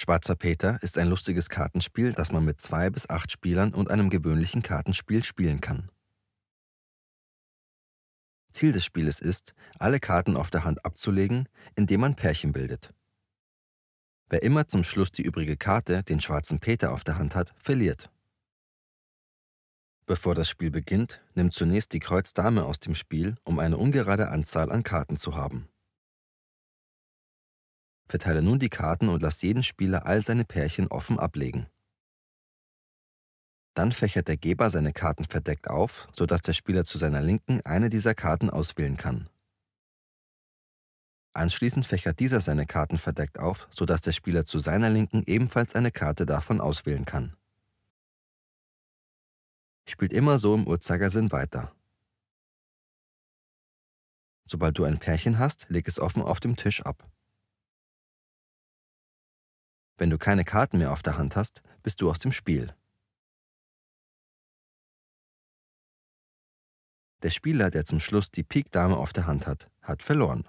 Schwarzer Peter ist ein lustiges Kartenspiel, das man mit zwei bis acht Spielern und einem gewöhnlichen Kartenspiel spielen kann. Ziel des Spieles ist, alle Karten auf der Hand abzulegen, indem man Pärchen bildet. Wer immer zum Schluss die übrige Karte, den schwarzen Peter, auf der Hand hat, verliert. Bevor das Spiel beginnt, nimmt zunächst die Kreuz Dame aus dem Spiel, um eine ungerade Anzahl an Karten zu haben. Verteile nun die Karten und lass jeden Spieler all seine Pärchen offen ablegen. Dann fächert der Geber seine Karten verdeckt auf, sodass der Spieler zu seiner Linken eine dieser Karten auswählen kann. Anschließend fächert dieser seine Karten verdeckt auf, sodass der Spieler zu seiner Linken ebenfalls eine Karte davon auswählen kann. Spielt immer so im Uhrzeigersinn weiter. Sobald du ein Pärchen hast, leg es offen auf dem Tisch ab. Wenn du keine Karten mehr auf der Hand hast, bist du aus dem Spiel. Der Spieler, der zum Schluss die Pik Dame auf der Hand hat, hat verloren.